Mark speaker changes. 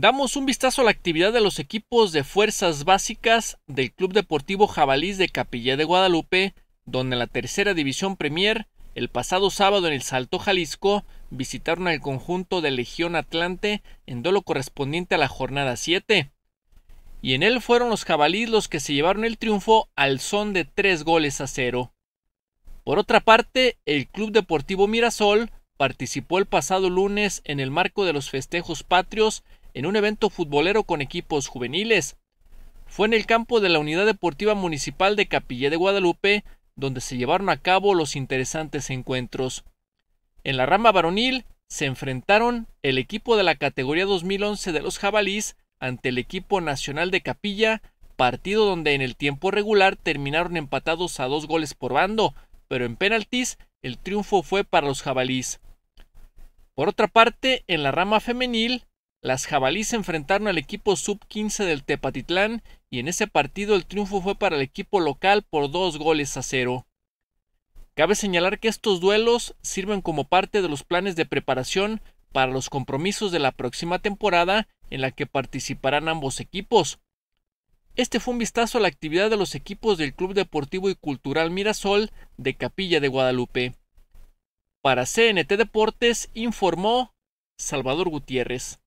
Speaker 1: Damos un vistazo a la actividad de los equipos de fuerzas básicas del Club Deportivo Jabalís de Capilla de Guadalupe, donde en la tercera división Premier, el pasado sábado en el Salto Jalisco, visitaron al conjunto de Legión Atlante en dolo correspondiente a la jornada 7. Y en él fueron los jabalís los que se llevaron el triunfo al son de tres goles a cero. Por otra parte, el Club Deportivo Mirasol participó el pasado lunes en el marco de los festejos patrios en un evento futbolero con equipos juveniles. Fue en el campo de la Unidad Deportiva Municipal de Capilla de Guadalupe donde se llevaron a cabo los interesantes encuentros. En la rama varonil se enfrentaron el equipo de la categoría 2011 de los jabalís ante el equipo nacional de Capilla, partido donde en el tiempo regular terminaron empatados a dos goles por bando, pero en penaltis el triunfo fue para los jabalís. Por otra parte, en la rama femenil, las jabalíes enfrentaron al equipo sub-15 del Tepatitlán y en ese partido el triunfo fue para el equipo local por dos goles a cero. Cabe señalar que estos duelos sirven como parte de los planes de preparación para los compromisos de la próxima temporada en la que participarán ambos equipos. Este fue un vistazo a la actividad de los equipos del Club Deportivo y Cultural Mirasol de Capilla de Guadalupe. Para CNT Deportes informó Salvador Gutiérrez.